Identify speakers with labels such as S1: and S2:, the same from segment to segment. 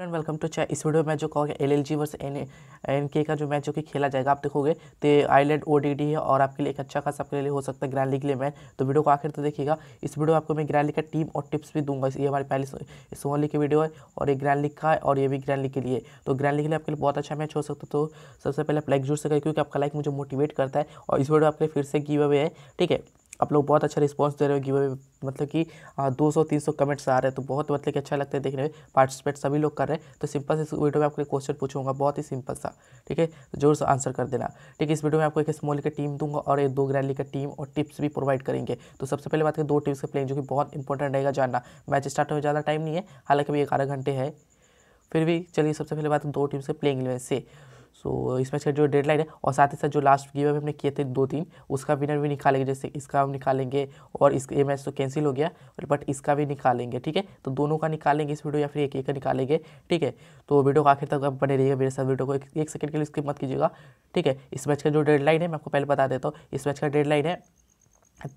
S1: friend welcome to चाय इस video में जो कहोगे L L G versus N N K का जो मैच जो कि खेला जाएगा आप देखोगे तो आईलैंड ओ डी डी है और आपके लिए एक अच्छा खासा आपके लिए हो सकता है ग्रैंड लीग के लिए मैच तो वीडियो को आखिर तो देखिएगा इस वीडियो में आपको मैं ग्रैंड लीग का टीम और टिप्स भी दूंगा ये हमारी पहली सोमो लीग की वीडियो है और ये ग्रैंड लीग का है और ये भी ग्रैंड लीग के लिए तो ग्रैंड लीग के लिए आपके लिए बहुत अच्छा मैच हो सकता है तो सबसे पहले आप लाइक जरूर से करें क्योंकि आपका लाइक मुझे मोटिवेट करता है और इस वीडियो आपके लिए फिर से गिव अवे है ठीक है आप लोग बहुत अच्छा रिस्पॉन्स दे रहे हो गिवे मतलब कि दो सौ तीन सौ कमेंट्स आ रहे हैं तो बहुत मतलब कि अच्छा लगता है देखने में पार्टिसिपेट सभी लोग कर रहे हैं तो सिंपल से इस वीडियो में आपको क्वेश्चन पूछूंगा बहुत ही सिंपल सा ठीक है तो जोर से आंसर कर देना ठीक है इस वीडियो में आपको एक स्मॉल का टीम दूंगा और एक दो ग्रैली का टीम और टिप्स भी प्रोवाइड करेंगे तो सबसे पहले बात करें दो टिप्स का प्लेंग जो कि बहुत इंपॉर्टेंट रहेगा जानना मैच स्टार्ट में ज़्यादा टाइम नहीं है हालांकि अभी ग्यारह घंटे है फिर भी चलिए सबसे पहले बात दो टीम्स के प्लेइंग इलेवन से सो मैच का जो डेडलाइन है और साथ ही साथ जो लास्ट गेम हमने किए थे दो तीन उसका विनर भी निकालेंगे जैसे इसका हम निकालेंगे और इस ये मैच तो कैंसिल हो गया बट इसका भी निकालेंगे ठीक है तो दोनों का निकालेंगे इस वीडियो या फिर एक एक का निकालेंगे ठीक है तो वीडियो का आखिर तक आप बने रहिएगा मेरे साथ वीडियो को एक, एक सेकंड के लिए स्किप मत कीजिएगा ठीक है इस मैच का जो डेडलाइन है मैं आपको पहले बता देता हूँ इस मैच का डेडलाइन है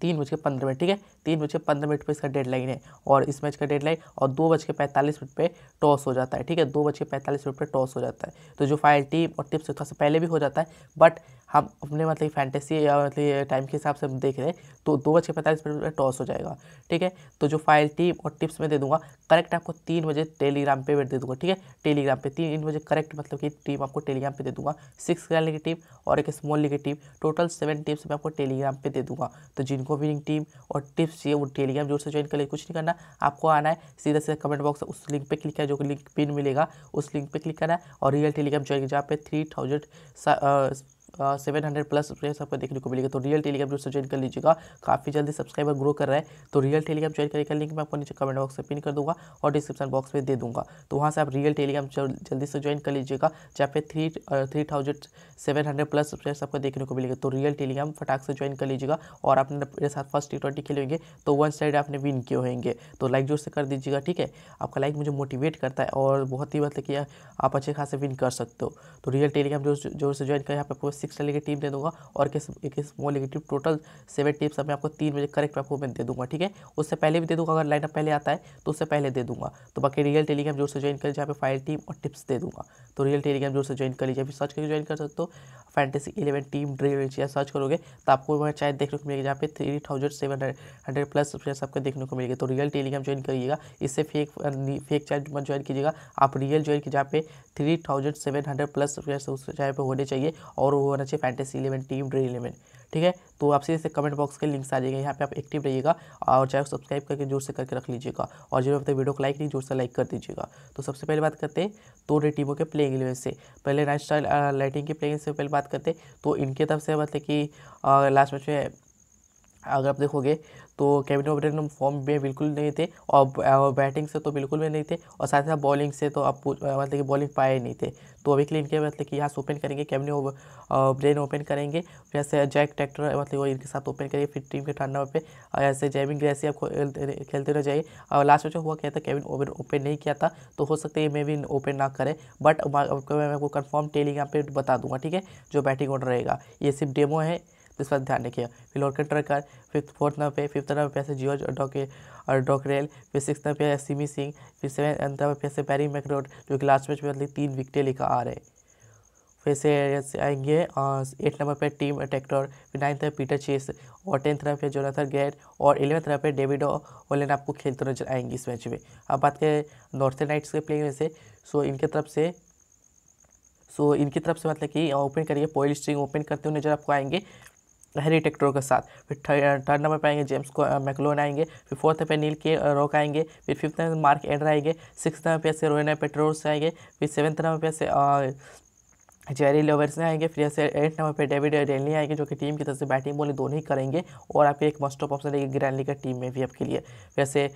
S1: तीन बज के पंद्रह मिनट ठीक है तीन बज के पंद्रह मिनट पर इसका डेडलाइन है और इस मैच का डेडलाइन और दो बज के पैंतालीस मिनट पे टॉस हो जाता है ठीक है दो बज के पैंतालीस मिनट पे टॉस हो जाता है तो जो फाइनल टीम और टिप्स थोड़ा सा पहले भी हो जाता है बट हम अपने मतलब फैंटेसी या मतलब टाइम के हिसाब से देख रहे हैं तो दो बज के पैंतालीस मिनट में टॉस हो जाएगा ठीक है तो जो फाइल टीम और टिप्स मैं दे दूंगा करेक्ट आपको तीन बजे टेलीग्राम पे दे दूंगा ठीक है टेलीग्राम पे तीन बजे करेक्ट मतलब कि टीम आपको टेलीग्राम पे दे दूंगा सिक्स ग्रैंड की टीम और एक स्मॉल लीग की टीम टोटल सेवन टीम्स मैं आपको टेलीग्राम पर दे दूंगा तो जिनको विनिंग टीम और टिप्स चाहिए वो टेलीग्राम जोर से ज्वाइन कर ले कुछ नहीं करना आपको आना है सीधा सीधा कमेंट बॉक्स उस लिंक पर क्लिक है जो लिंक पिन मिलेगा उस लिंक पर क्लिक करना है और रियल टेलीग्राम ज्वाइन जहाँ पे three thousand seven hundred plus players आपको देखने को मिलेगा तो रियल टेलीग्राम जो ज्वाइन कर लीजिएगा काफ़ी जल्दी सब्सक्राइबर ग्रो कर रहा है तो रियल टेलीग्राम ज्वाइन करने का लिंक मैं आपको नीचे कमेंट बॉक्स में पिन कर दूंगा और डिस्क्रिप्शन बॉक्स में दे दूंगा तो वहाँ से आप रियल टेलीग्राम जल्दी से ज्वाइन कर लीजिएगा जहाँ पे three three thousand seven hundred plus players आपको देखने को मिलेगा तो रियल टेलीग्राम फटाक से ज्वाइन कर लीजिएगा और आपने मेरे साथ फर्स्ट टी ट्वेंटी खेलेंगे तो वन साइड आपने विन किए होंगे तो लाइक जोर से कर दीजिएगा ठीक है आपका लाइक मुझे मोटिवेट करता है और बहुत ही मतलब कि आप अच्छे खासे विन कर सकते हो तो रियल टेलीग्राम जोर से ज्वाइन करें यहाँ आपको सिक्स लेके टीम दे दूंगा और एक एक स्मॉल लेके टीम टोटल सेवन टीम्स मैं आपको तीन बजे करेक्ट आपको मैं दे दूंगा ठीक है उससे पहले भी दे दूंगा अगर लाइनअप पहले आता है तो उससे पहले दे दूंगा तो बाकी रियल टेलीग्राम जोर से ज्वाइन कर लीजिए फाइल टीम और टिप्स दे दूंगा तो रियल टेलीग्राम जोर से ज्वाइन कर लीजिए अभी सर्च करके ज्वाइन कर सकते हो फैंटेसी इलेवन टीम ड्रील या सर्च करोगे तो आपको वहाँ चाहे देखने को मिलेगा जहाँ पे three thousand seven hundred plus subscribers सबके देखने को मिलेगी तो रियल टेलीग्राम ज्वाइन करिएगा इससे फेक फेक चैट मत ज्वाइन कीजिएगा आप रियल ज्वाइन की जहाँ पे three thousand seven hundred plus subscribers उस चाहे पे होने चाहिए और वो होना चाहिए fantasy eleven team dream eleven ठीक है तो आप सीधे से कमेंट बॉक्स के लिंक्स आ जाएगा यहाँ पे आप एक्टिव रहिएगा और चाहे सब्सक्राइब करके जोर से करके रख लीजिएगा और जिन्होंने अब वीडियो को लाइक नहीं जोर से लाइक कर दीजिएगा तो सबसे पहले बात करते हैं तो दो टीमों के प्लेइंग इलेवन से पहले नाइट स्टाइल लाइटिंग के प्लेइंग से पहले बात करते तो इनके तरफ से मतलब कि लास्ट मैच में अगर आप देखोगे तो केविन ओब्रेन फॉर्म में बिल्कुल नहीं थे और बैटिंग से तो बिल्कुल भी नहीं थे और साथ ही साथ बॉलिंग से तो अब मतलब कि बॉलिंग पाए नहीं थे तो अभी के लिए इनके मतलब कि यहाँ से ओपन करेंगे केविन ब्रेन ओपन करेंगे जैसे जैक ट्रैक्टर मतलब वो इनके साथ ओपन करेंगे फिर टीम के टर्नर पे ऐसे जैविंग ग्रेसी आप खेलते रह जाइए और लास्ट जो हुआ क्या था केविन ओबेन ओपन नहीं किया था तो हो सकता है मे भी ओपन ना करें बट मैं आपको कन्फर्म टेलिंग यहाँ पे बता दूंगा ठीक है जो बैटिंग ऑर्डर रहेगा ये सिर्फ डेमो है इस बात ध्यान रखिए फिर लोकल टर्कर फिफ्थ फोर्थ नंबर पे फिफ्थ नंबर पे ऐसे जियो डॉके और डॉकरेल फिर सिक्स नंबर पे सिमी सिंह फिर सेवन नंबर पे ऐसे पैरी मैकडोड जो कि लास्ट मैच में मतलब तीन विकटें लेकर आ रहे हैं फिर से आएंगे एट नंबर पर टीम टेक्टर फिर नाइन्थ है पीटर चेस और टेंथ नंबर पे जोनाथर गेट और इलेवंथ नंबर पे डेविडो ओलेन आपको खेलते नजर आएंगे इस मैच में अब बात करें नॉर्थन नाइट्स के प्लेयर में से सो इनके तरफ से सो इनकी तरफ से मतलब कि ओपन करिए पोइल स्ट्रिंग ओपन करते हुए नजर आपको आएंगे हैरी टेक्टर के साथ फिर थर्ड नंबर पर आएंगे जेम्स को मैकलोन आएंगे फिर फोर्थ पे नील के रॉक आएंगे फिर फिफ्थ नंबर मार्क एंडर आएंगे सिक्स नंबर पे से रोहिना पेट्रोस आएंगे फिर सेवन्थ नंबर पे से जेरी लोवर्स नहीं आएंगे फिर से एट नंबर पे डेविड डेनली आएंगे जो कि टीम की तरफ से बैटिंग बोले दोनों ही करेंगे और आपके एक मस्ट ऑफ ऑप्शन रहेगी ग्रैंडली का टीम में भी आपके लिए से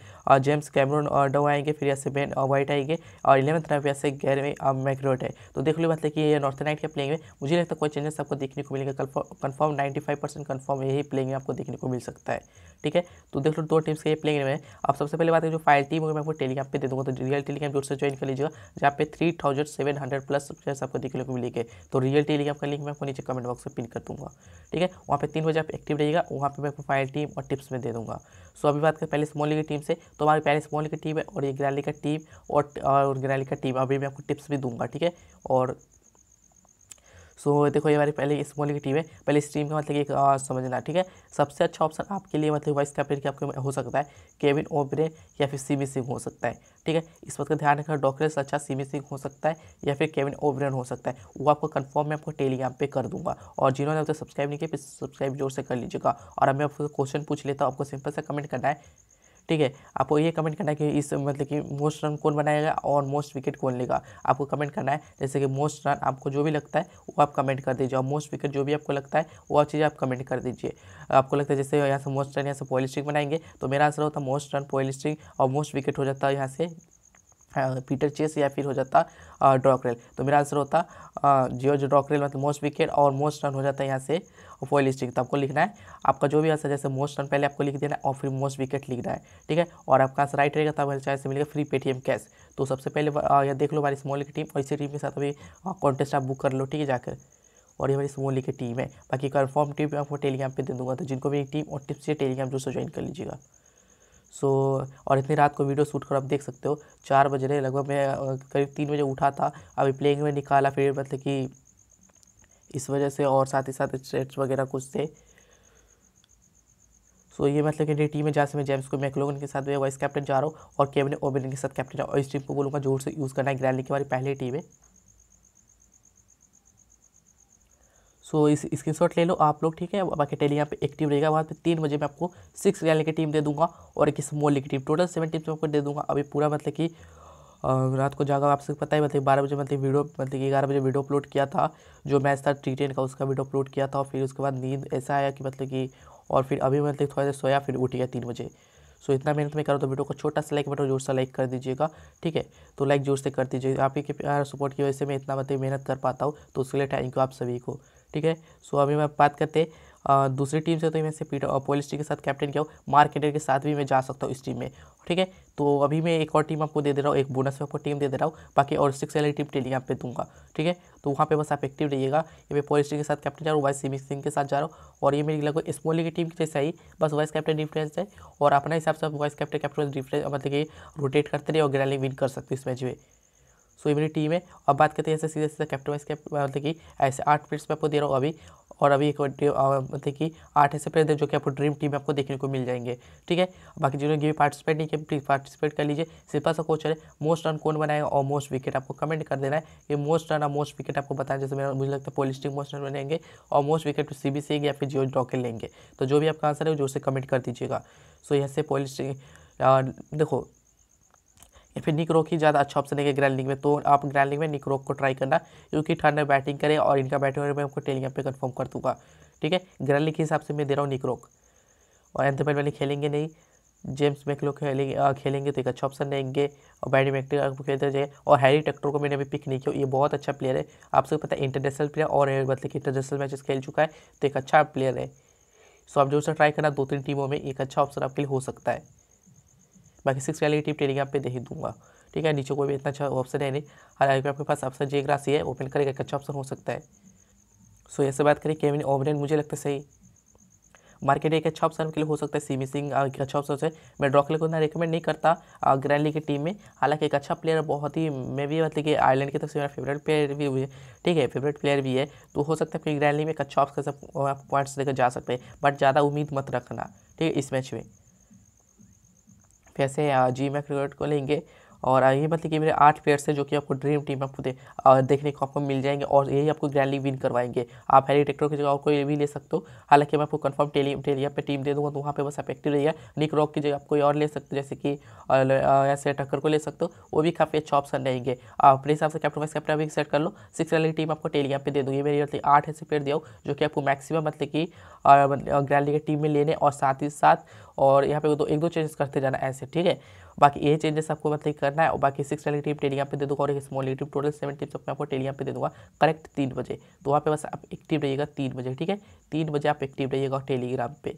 S1: जेम्स कैमरून डो आएंगे फिर ऐसे बेन वाइट आएंगे और इलेवंथ नंबर गैर ग्यारहवें मैक्रोट है तो देख लो मतलब कि ये नॉर्थ नाइट के प्लेंग में मुझे लगता है कोई चेंजेस आपको देखने को मिलेगा confirm ninety five percent confirm यही प्लेंग आपको देखने को मिल सकता है ठीक है तो देख लो दो टीम्स के ये प्लेइंग में अब सबसे पहले बात है जो फाइल टीम होगी मैं आपको टेलीग्राम पे दे दूँगा तो रियल टेलीग्राम जोर से ज्वाइन कर लीजिएगा जहाँ पे three thousand seven hundred plus आपको देखने को मिलेगी ठीक है तो रियल टेलीग्राम का लिंक मैं आपको नीचे कमेंट बॉक्स में पिन कर दूंगा ठीक है वहाँ पे तीन बजे आप एक्टिव रहेगा वहाँ पे मैं आपको फाइल टीम और टिप्स में दे दूँगा सो अभी बात करें पहले स्मॉल की टीम से तो हमारी पहले स्मॉल की टीम है और ये ग्रैली का टीम और, और ग्रैली का टीम अभी मैं आपको टिप्स भी दूँगा ठीक है और सो देखो ये हमारी पहले इस मोल की टीम है पहले इस टीम का मतलब एक समझना ठीक है सबसे अच्छा ऑप्शन आपके लिए मतलब वाइस कैप्टन के आपके हो सकता है केविन ओब्रे या फिर सीमी सिंह हो सकता है ठीक है इस बात का ध्यान रखना डॉक्टर अच्छा सीमी सिंह हो सकता है या फिर केविन ओब्रेन हो सकता है वो आपको कन्फर्म मैं आपको टेलीग्राम पर कर दूंगा और जिन्होंने अब तक सब्सक्राइब नहीं किया सब्सक्राइब जोर से कर लीजिएगा और अब मैं आपको क्वेश्चन पूछ लेता हूँ आपको सिंपल से कमेंट करना है ठीक है आपको ये कमेंट करना है कि इस मतलब कि मोस्ट रन कौन बनाएगा और मोस्ट विकेट कौन लेगा आपको कमेंट करना है जैसे कि मोस्ट रन आपको जो भी लगता है वो आप कमेंट कर दीजिए और मोस्ट विकेट जो भी आपको लगता है वो चीज़ आप कमेंट कर दीजिए आपको लगता है जैसे यहाँ से मोस्ट रन यहाँ से पॉलिस्टिक बनाएंगे तो मेरा आंसर होता मोस्ट रन पॉलिस्टिक और मोस्ट विकेट हो जाता है यहाँ से पीटर चेस या फिर हो जाता ड्रॉकरेल तो मेरा आंसर होता जियो ड्रॉकरेल मतलब मोस्ट विकेट और मोस्ट रन हो जाता है यहाँ से और फॉइल स्ट्रिंग तो आपको लिखना है आपका जो भी आंसर जैसे मोस्ट रन पहले आपको लिख देना है और फिर मोस्ट विकेट लिखना है ठीक है और आपका आंसर राइट रहेगा तब चाहे से मिलेगा फ्री पेटीएम कैश तो सबसे पहले यह देख लो हमारी स्मॉल की टीम और इसी टीम के साथ अभी कॉन्टेस्ट आप बुक कर लो ठीक है जाकर और ये हमारी स्मॉल की टीम है बाकी कन्फर्म टीम आपको टेलीग्राम पर दे दूंगा तो जिनको भी टीम और टिप्स टेलीग्राम जो सो ज्वाइन कर लीजिएगा सो so, और इतनी रात को वीडियो शूट कर आप देख सकते हो चार बज रहे लगभग मैं करीब तीन बजे उठा था अभी प्लेइंग में निकाला फिर मतलब कि इस वजह से और साथ ही साथ स्ट्रेट्स वगैरह कुछ थे सो so, ये मतलब कि टीम में जहाँ से मैं जेम्स को मैकलोगन के साथ वाइस कैप्टन जा रहा हूँ और केविन ओबिन के साथ कैप्टन और इस टीम को बोलूँगा जोर से यूज़ करना है ग्रैंडली की हमारी पहली टीम है सो so, इस स्क्रीन शॉट ले लो आप लोग ठीक है बाकी टेली यहाँ पे एक्टिव रहेगा वहाँ पे तीन बजे मैं आपको सिक्स रैली की टीम दे दूंगा और एक small league team total seven team से आपको दे दूंगा अभी पूरा मतलब कि और रात को जाकर आप सबको पता ही मतलब बारह बजे मतलब वीडियो मतलब ग्यारह बजे वीडियो अपलोड किया था जो मैच था टी टेन का उसका वीडियो अपलोड किया था और फिर उसके बाद नींद ऐसा आया कि मतलब कि और फिर अभी मतलब थोड़ा देर सोया फिर उठ गया तीन बजे सो इतना मेहनत में करूँ तो वीडियो को छोटा सा लाइक बटन जोर से लाइक कर दीजिएगा ठीक है तो लाइक जोर से कर दीजिए आप ही के प्यार सपोर्ट की वजह से मैं इतना मतलब मेहनत कर पाता हूँ तो उसके लिए थैंक यू आप सभी को ठीक है सो अभी मैं बात करते दूसरी टीम से तो मैं से पीटर और पोलिस्टी के साथ कैप्टन किया हूँ मार्केटर के साथ भी मैं जा सकता हूँ इस टीम में ठीक है तो अभी मैं एक और टीम आपको दे दे रहा हूँ एक बोनस में आपको टीम दे दे रहा हूँ बाकी और सिक्स वाली टीम यहाँ पे दूंगा ठीक है तो वहाँ पे बस आप एक्टिव रहिएगा ये मैं पोलिस्टी के साथ कैप्टन जा रहा हूँ वाइस सिमिक सिंह के साथ जा रहा हूँ और ये मेरी लगभग स्मॉली की टीम जैसे ही बस वाइस कैप्टन डिफरेंस है और अपने हिसाब से आप वाइस कैप्टन कैप्टन डिफरेंस मतलब कि रोटेट करते रहे और ग्रैली विन कर सकते इस मैच में सो मेरी टीम है अब बात करते हैं ऐसे सीधे सीधे कैप्टन वाइस कैप मतलब कि ऐसे आठ प्लेयर्स में आपको दे रहा हूँ अभी और अभी एक मतलब कि आठ ऐसे प्लेयर जो कि आपको ड्रीम टीम में आपको देखने को मिल जाएंगे ठीक है बाकी जिन्होंने गेम पार्टिसिपेट नहीं किया प्लीज़ पार्टिसिपेट कर लीजिए सिंपल सा क्वेश्चन है मोस्ट रन कौन बनाएगा और मोस्ट विकेट आपको कमेंट कर देना है कि मोस्ट रन और मोस्ट विकेट आपको बताएं जैसे मेरा मुझे लगता है पोलिस्टिक मोस्ट रन बनाएंगे और most wicket C B C या फिर जियो डॉकेल लेंगे तो जो भी आपका आंसर है जो उसे कमेंट कर दीजिएगा सो यहाँ से पोलिस्टिक देखो या फिर निक ही ज़्यादा अच्छा ऑप्शन है ग्रैंड लिंग में तो आप ग्रैंड लिंग में निक को ट्राई करना क्योंकि ठंड में बैटिंग करें और इनका बैटिंग मैं आपको टेलीग्राम पे कंफर्म कर दूंगा ठीक है ग्रैंड लीग के हिसाब से मैं दे रहा हूँ निक रॉक और एंथोपेल वाले खेलेंगे नहीं जेम्स मैकलो खेलेंगे खेलेंगे तो एक अच्छा ऑप्शन रहेंगे और बैडी मैक्टर आपको खेलते जाए और हैरी टेक्टर को मैंने अभी पिक नहीं किया ये बहुत अच्छा प्लेयर है आप सबको पता है इंटरनेशनल प्लेयर और मतलब कि इंटरनेशनल मैचेस खेल चुका है तो एक अच्छा प्लेयर है सो आप जो उसे ट्राई करना दो तीन टीमों में एक अच्छा ऑप्शन आपके लिए हो सकता है बाकी सिक्स वैली टिप टेलीग्राम पे दे ही दूंगा ठीक है नीचे कोई भी इतना अच्छा ऑप्शन है नहीं हालांकि आपके पास ऑप्शन जे एक राशि है ओपन करेगा एक अच्छा ऑप्शन हो सकता है सो ऐसे बात करें केविन ओवरेन मुझे लगता है सही मार्केट एक अच्छा ऑप्शन के लिए हो सकता है सीमी सिंह एक अच्छा ऑप्शन है मैं ड्रॉकले को इतना रिकमेंड नहीं करता ग्रैंड लीग की टीम में हालांकि एक अच्छा प्लेयर बहुत ही मैं भी मतलब कि आयरलैंड की तरफ से मेरा फेवरेट प्लेयर भी हुई है ठीक है फेवरेट प्लेयर भी है तो हो सकता है फिर ग्रैंड लीग में एक अच्छा ऑप्शन पॉइंट्स लेकर जा सकते हैं बट ज़्यादा उम्मीद मत रखना ठीक है इस मैच में कैसे जी मैक क्रिकेट को लेंगे और ये मतलब कि मेरे आठ प्लेयर्स हैं जो कि आपको ड्रीम टीम आपको दे, देखने को आपको मिल जाएंगे और यही आपको ग्रैंड लीग विन करवाएंगे आप हैरी टेक्टर की जगह और कोई भी ले सकते हो हालांकि मैं आपको कन्फर्म टेली टेलिया पर टीम दे दूँगा तो वहाँ पर बस आप एक्टिव रहिएगा निक रॉक की जगह आप कोई और ले सकते हो जैसे कि ऐसे टक्कर को ले सकते हो वो भी काफ़ी अच्छे ऑप्शन रहेंगे आप अपने हिसाब से कैप्टन वाइस कैप्टन भी सेट कर लो सिक्स वाली टीम आपको टेलिया पे दे दूँगी मेरी मतलब आठ ऐसे प्लेयर दिया जो कि आपको मैक्सिमम मतलब कि ग्रैंड लीग टीम में लेने और साथ ही साथ और यहाँ पे तो एक दो चेंजेस करते जाना ऐसे ठीक है बाकी ये चेंजेस आपको मतलब करना है और बाकी सिक्स रिलेटिव टीम टेलीग्राम पे दे दूंगा और एक स्मॉल रिलेटिव टोटल सेवन टिप्स आपको आपको टेलीग्राम पर पे दे दूँगा करेक्ट तीन बजे तो वहाँ पे बस आप एक्टिव रहिएगा तीन बजे ठीक है तीन बजे आप एक्टिव रहिएगा टेलीग्राम पर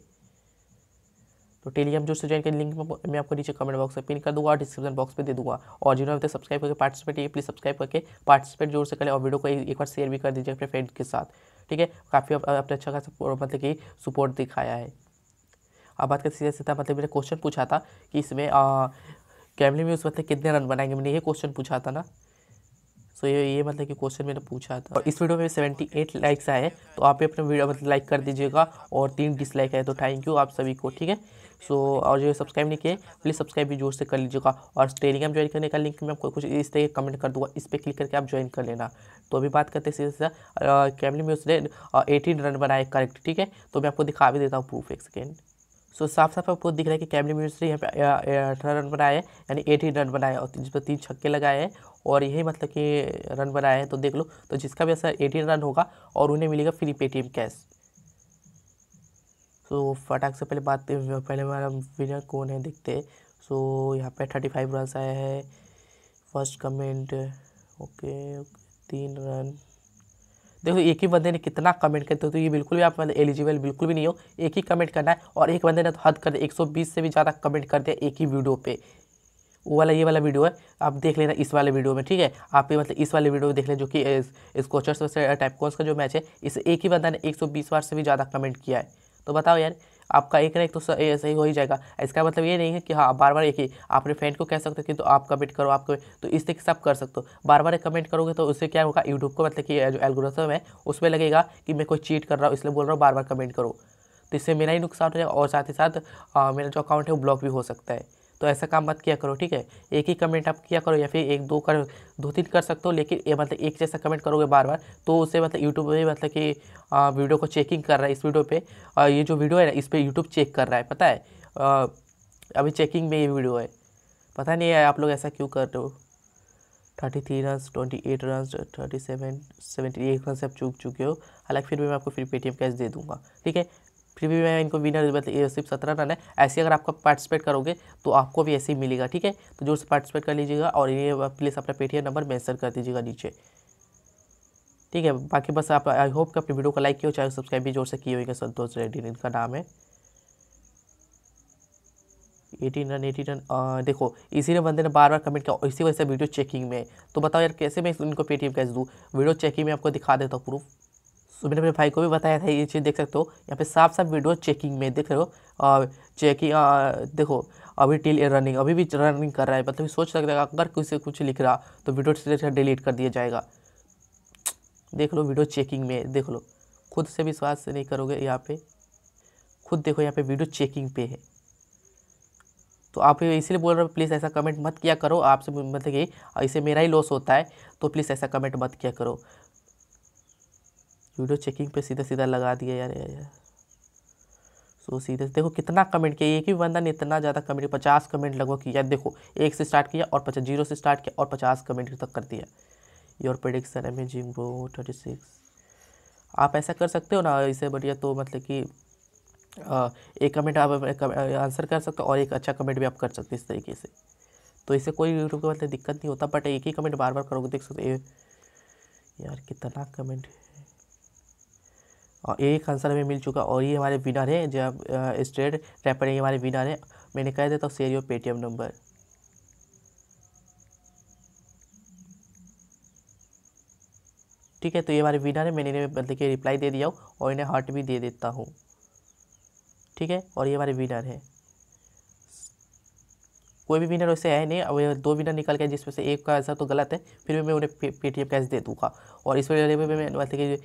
S1: तो टेलीग्राम जो ज्वाइन कर लिंक मैं आपको नीचे कमेंट बॉक्स में पिन कर दूंगा और डिस्क्रिप्शन बॉक्स में दे दूंगा और जिन्होंने सब्सक्राइब करके पार्टिसिपेट ये प्लीज़ सब्सक्राइब करके पार्टिसिपेट जोर से करें और वीडियो को एक बार शेयर भी कर दीजिए अपने फ्रेंड के साथ ठीक है काफ़ी आपने अच्छा खासा मतलब कि सपोर्ट दिखाया है अब बात करते सीधा सीधा मतलब मैंने क्वेश्चन पूछा था कि इसमें कैमरे में उस मतलब कितने रन बनाएंगे मैंने ये क्वेश्चन पूछा था ना सो so, ये ये मतलब कि क्वेश्चन मैंने पूछा था और इस वीडियो में सेवेंटी एट लाइक्स आए हैं तो आप भी अपने वीडियो मतलब लाइक कर दीजिएगा और तीन डिसलाइक आए तो थैंक यू आप सभी को ठीक है सो so, और जो सब्सक्राइब नहीं किए प्लीज़ सब्सक्राइब भी जोर से कर लीजिएगा और टेलीग्राम ज्वाइन करने का लिंक मैं आपको कुछ इस तरह कमेंट कर दूँगा इस पर क्लिक करके आप ज्वाइन कर लेना तो अभी बात करते सीधे सीधा कैमली में उसने एटीन रन बनाए करेक्ट ठीक है तो मैं आपको दिखा भी देता हूँ प्रूफ एक सेकेंड सो साफ साफ आपको दिख रहा है कि कैमरे मिर्स यहाँ पे अठारह रन बनाए हैं यानी एटीन रन बनाए और जिस पर तीन छक्के लगाए हैं और यही मतलब कि रन बनाए हैं तो देख लो तो जिसका भी असर एटीन रन होगा और उन्हें मिलेगा फ्री पेटीएम कैश सो फटाक से पहले बात पहले हमारा विनर कौन है देखते सो सो यहाँ पे थर्टी फाइव रन आया है फर्स्ट कमेंट ओके, ओके तीन रन देखो एक ही बंदे ने कितना कमेंट करते तो, तो ये बिल्कुल भी आप मतलब एलिजिबल बिल्कुल भी नहीं हो एक ही कमेंट करना है और एक बंदे ने तो हद कर दिया बीस से भी ज़्यादा कमेंट कर दिया एक ही वीडियो पे वो वाला ये वाला वीडियो है आप देख लेना इस वाले वीडियो में ठीक है आप ये मतलब इस वाले वीडियो में देख लें जो कि इस कोचर्स टाइप कोर्स का जो मैच है इसे एक ही बंदा ने 120 बार से भी ज़्यादा कमेंट किया है तो बताओ यार आपका एक ना एक तो सही हो ही जाएगा इसका मतलब ये नहीं है कि हाँ बार बार एक ही अपने फ्रेंड को कह सकते हो कि तो आप कमेंट करो आप कमेंट तो इस तरीके से आप कर सकते हो बार बार एक कमेंट करोगे तो उससे क्या होगा यूट्यूब को मतलब कि जो एल्गोरिथम है उसमें लगेगा कि मैं कोई चीट कर रहा हूँ इसलिए बोल रहा हूँ बार बार कमेंट करो तो इससे मेरा ही नुकसान हो जाएगा और साथ ही साथ मेरा जो अकाउंट है वो ब्लॉक भी हो सकता है तो ऐसा काम मत किया करो ठीक है एक ही कमेंट आप किया करो या फिर एक दो कर दो तीन कर सकते हो लेकिन ये मतलब एक जैसा कमेंट करोगे बार बार तो उसे मतलब यूट्यूब में मतलब कि वीडियो को चेकिंग कर रहा है इस वीडियो पर और ये जो वीडियो है ना इस पर यूट्यूब चेक कर रहा है पता है आ, अभी चेकिंग में ये वीडियो है पता नहीं है आप लोग ऐसा क्यों कर रहे हो thirty three run twenty eight run thirty seven seventy eight run से आप चूक चुके हो हालांकि फिर भी मैं आपको फिर पेटीएम कैश दे दूंगा ठीक है फिर भी मैं इनको विनर मतलब सिर्फ सत्रह रन है ऐसे अगर आपका पार्टिसिपेट करोगे तो आपको भी ऐसे ही मिलेगा ठीक है तो जोर से पार्टिसिपेट कर लीजिएगा और ये प्लीज़ अपना पेटीएम नंबर मैंसन कर दीजिएगा नीचे ठीक है बाकी बस आप आई होप कि अपनी वीडियो को लाइक किया चाहे सब्सक्राइब भी जोर से किए होगा संतोष रेड्डी इनका नाम है एटीन रन एटीन रन देखो इसी ने बंदे ने बार बार कमेंट किया इसी वजह से वीडियो चेकिंग में तो बताओ यार कैसे मैं इनको पेटीएम कैसे दूँ वीडियो चेकिंग में आपको दिखा देता हूँ प्रूफ तो मैंने अपने भाई को भी बताया था ये चीज़ देख सकते हो यहाँ पे साफ साफ वीडियो चेकिंग में देख रहे हो चेकिंग देखो अभी टिल रनिंग अभी भी रनिंग कर रहा है मतलब सोच सकते अगर किसी कुछ लिख रहा तो वीडियो डिलीट कर दिया जाएगा देख लो वीडियो चेकिंग में देख लो खुद से विश्वास नहीं करोगे यहाँ पे खुद देखो यहाँ पे वीडियो चेकिंग पे है तो आप इसलिए बोल रहे हो प्लीज़ ऐसा कमेंट मत किया करो आपसे मतलब कि इसे मेरा ही लॉस होता है तो प्लीज़ ऐसा कमेंट मत किया करो वीडियो चेकिंग पे सीधा सीधा लगा दिया यार यार सो so, सीधे देखो कितना कमेंट किया एक ही बंदा ने इतना ज़्यादा कमेंट पचास कमेंट लगभग किया देखो एक से स्टार्ट किया और पचास जीरो से स्टार्ट किया और पचास कमेंट तक कर दिया your prediction amazing bro thirty six आप ऐसा कर सकते हो ना इसे बढ़िया तो मतलब कि एक कमेंट आप आंसर कर सकते हो और एक अच्छा कमेंट भी आप कर सकते हो इस तरीके से तो इससे कोई यूट्यूब के मतलब दिक्कत नहीं होता बट एक ही कमेंट बार बार करोगे देख सकते यार कितना कमेंट है और एक आंसर हमें मिल चुका और ये हमारे विनर है जो स्ट्रेट रैपिड हमारे विनर है मैंने कह देता हूँ शेयर योर पेटीएम नंबर ठीक है तो ये हमारे विनर है मैंने इन्हें मतलब कि रिप्लाई दे दिया हूँ और इन्हें हार्ट भी दे देता हूँ ठीक है और ये हमारे विनर है कोई भी विनर वैसे है नहीं अब दो विनर निकल गए जिसमें से एक का ऐसा तो गलत है फिर भी मैं उन्हें पेटीएम कैश दे दूंगा और इस वजह से मैं मतलब कि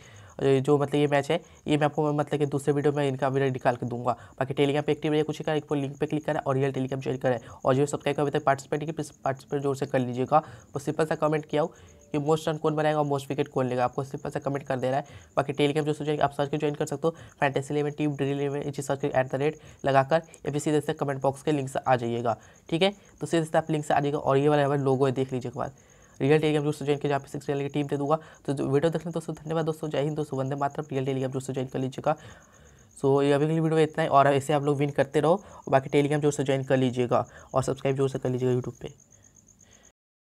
S1: जो मतलब ये मैच है ये मैं आपको मतलब कि दूसरे वीडियो में इनका वीडियो निकाल के दूंगा बाकी टेलीग्राम पे एक्टिव है कुछ करें एक लिंक पे क्लिक करें और रियल टेलीग्राम ज्वाइन करें और जो सब्सक्राइब अभी तक पार्टिसिपेट की पार्टिसिपेट जोर से कर लीजिएगा वो सिंपल सा कमेंट किया हो कि मोस्ट रन कौन बनाएगा और मोस्ट विकेट कौन लेगा आपको सिंपल सा कमेंट कर दे रहा है बाकी टेलीग्राम जो सोचिए आप सर्च के ज्वाइन कर सकते हो fantasy eleven team drill eleven इसी सर्च के एट द रेट लगाकर या फिर सीधे से कमेंट बॉक्स के लिंक से आ जाइएगा ठीक है तो सीधे से आप लिंक से आ जाएगा और ये वाला हमारे लोगो है देख लीजिए एक बार रियल टेलीग्राम ग्रुप से ज्वाइन कीजिए आप सिक्स रियल की टीम दे दूंगा तो वीडियो देखने दोस्तों धन्यवाद दोस्तों जय हिंद दोस्तों वंदे मात्र रियल टेलीग्राम ग्रुप से ज्वाइन कर लीजिएगा सो ये अभी के लिए वीडियो इतना ही और ऐसे आप लोग विन करते रहो बाकी टेलीग्राम जोर से ज्वाइन कर लीजिएगा और सब्सक्राइब जोर से कर लीजिएगा यूट्यूब पर